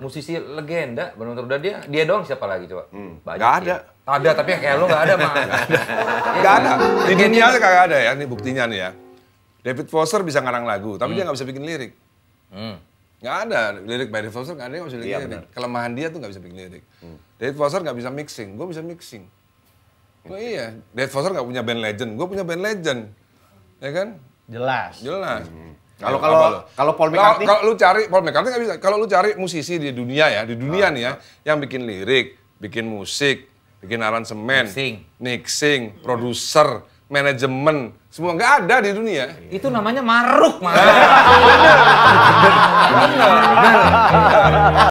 musisi legenda benar udah dia dia doang siapa lagi coba hmm. Banyak gak ada sih. ada tapi yang kayak lo gak ada mah gak ada, iya. gak ada. Iya. di dunia tuh kagak ada ya ini buktinya nih ya David Foster bisa ngarang lagu tapi hmm. dia nggak bisa bikin lirik hmm. Gak ada lirik David Foster nggak ada yang bisa bikin iya, lirik bener. kelemahan dia tuh gak bisa bikin lirik hmm. David Foster nggak bisa mixing gue bisa mixing oh Gue iya David Foster nggak punya band legend gue punya band legend ya kan Jelas. Jelas. Hmm. Kalau kalau kalau Paul McCartney kalau lu cari Paul McCartney nggak bisa. Kalau lu cari musisi di dunia ya, di dunia oh, nih ya, oh. yang bikin lirik, bikin musik, bikin aransemen, mixing, mixing produser, manajemen, semua nggak ada di dunia. Itu namanya maruk, maruk. Ah.